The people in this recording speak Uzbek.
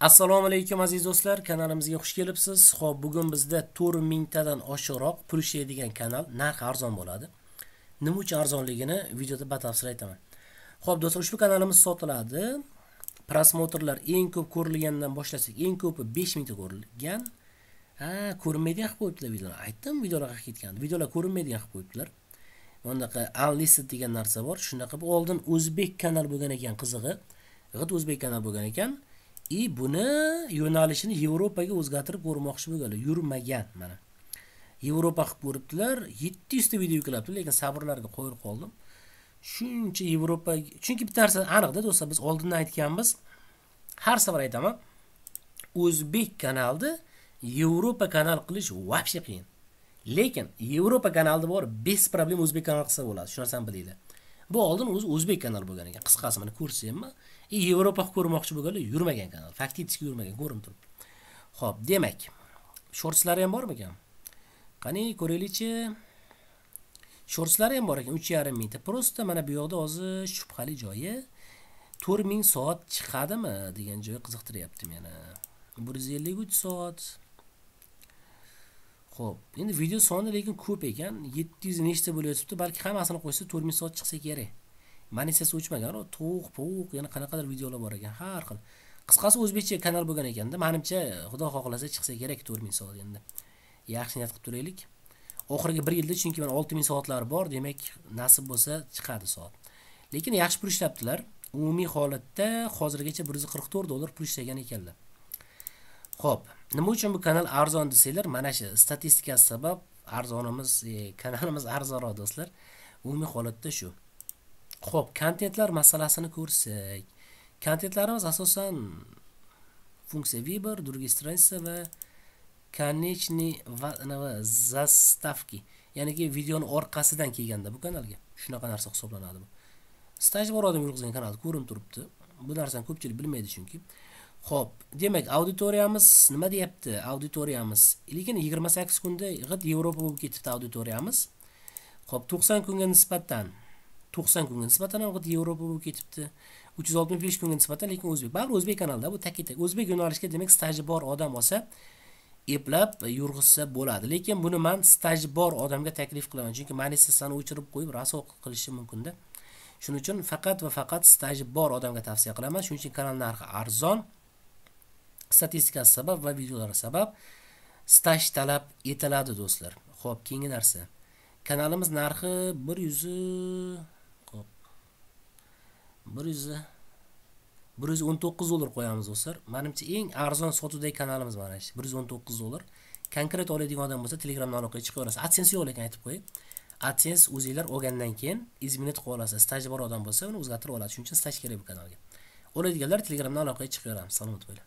assalomu alaykum aziz do'stlar kanalimizga xush kelibsiz Xo'p, bugun bizda 4000 tadan oshiqroq pul ishlaydigan kanal narxi arzon bo'ladi nima uchun arzonligini videoda batafsil aytaman Xo'p, do'stlar ushbu kanalimiz sotiladi prosmotrlar eng ko'p ko'rilgandan boshlasak eng ko'pi 5000 ta ko'rilgan ha ko'rinmaydigan qilib qo'yibdilar videolar aytdim videolar haqida ketgan videolar ko'rinmaydigan qilib qo'yibdilar bunaqa unlisted degan narsa bor shunaqa oldin o'zbek kanal bo'lgan ekan qizig'i g'it o'zbek kanal bo'lgan ekan i buni yo'nalishini yevropaga o'zgartirib ko'rmoqchi bo'lganlar yurmagan mana yevropa qilib ko'ribdilar yetti yuzta video yuklabdi lekin sabrlarga qo'yib qoldim shuncha yevropa chunki bitta narsa aniqda do'stlar biz oldindan aytganmiz har safar aytaman o'zbek kanalni yevropa kanal qilish вообще qiyin lekin yevropa kanalda bor без проблем o'zbek kanal qilsa bo'ladi shu narsani bilinglar bu oldin o'zi o'zbek kanal bo'lgan ekan qisqasi mana ko'rsangmi и e, yevropa ko'rmoqchi bo'lganlar yurmagan kanal фактически yurmagan ko'rinib turibdi ho'p demak shortslari ham bormikan qani ko'raylikchi shortslari ham bor ekan uch yarim mingta просто mana bu yoqda hozir shubhali joyi to'rt ming soat chiqadimi degan joyi qiziqtiryapti meni bir yuz ellik uch soat ho'p endi video soni lekin ko'p ekan yetti yuz nechta bo'layotibdi balki hammasini qo'ysa to'rt ming soat chiqsa kerak mani sessiyasi o'chmagan to'q po'q yana qanaqadir videolar bor ekan har xil qisqasi o'zbekcha kanal bo'lgan ekanda manimcha xudo xohlasa chiqsa kerak to'rt ming soat endi yaxshi niyat qilib turaylik oxirgi bir yilda chunki mana olti ming soatlar bor demak nasib bo'lsa chiqadi soat lekin yaxshi pul ishlabdilar umumiy holatda hozirgacha bir yuz qirq to'rt dollar pul ishlagan ekanlar ho'p nima uchun bu kanal arzon desanglar mana shu statistikasi sabab arzonimiz e, kanalimiz arzonroq do'stlar umumiy holatda shu ho'p kontentlar masalasini ko'rsak kontentlarimiz asosan funksiya viber другие страница va конечный заставки ya'niki videoni orqasidan kelganda bu kanalga shunaqa narsa hisoblanadi bu staj odam yurg'izgan kanal ko'rinib turibdi bu narsani ko'pchilik bilmaydi chunki Xo'p, demak, auditoriyamiz nima deyapti? Auditoriyamiz lekin 28 kunda g'it Yevropa bo'lib ketibdi auditoriyamiz. Xo'p, 90 kunga nisbatan 90 kunga nisbatan ham g'it Yevropa bo'lib ketibdi. 365 kunga nisbatan lekin o'zbek, baribir o'zbek kanalda bu takitak. O'zbek yo'nalishga demak staji bor odam olsa eplab yurg'izsa bo'ladi. Lekin buni men staji bor odamga taklif qilaman, chunki mani sizni o'chirib qo'yib raso qilishi mumkin-da. Shuning uchun faqat va faqat staji bor odamga tavsiya qilaman. Shuning uchun kanal narxi arzon. statistikasi sabab va videolari sabab staj talab etiladi do'stlar ho'p keyingi narsa kanalimiz narxi bir yuzi hop bir yuz bir yuz o'n to'qqiz dollar qo'yamiz do'stlar manimcha eng arzon sotuvdagi kanalimiz mana shu bir yuz o'n to'qqiz dollar konkret oladigan odam bo'lsa telegramdan aloqaga chiqib yuborasiz adsense yo'q lekin aytib qo'yay adsens o'zinglar olgandan keyin izminit qilib olasiz staji bor odam bo'lsa uni o'zgartirib oladi shuning uchun staj kerak bu kanalga oladiganlar telegramdan aloqaga chiqib yuboramiz salomat bo'ling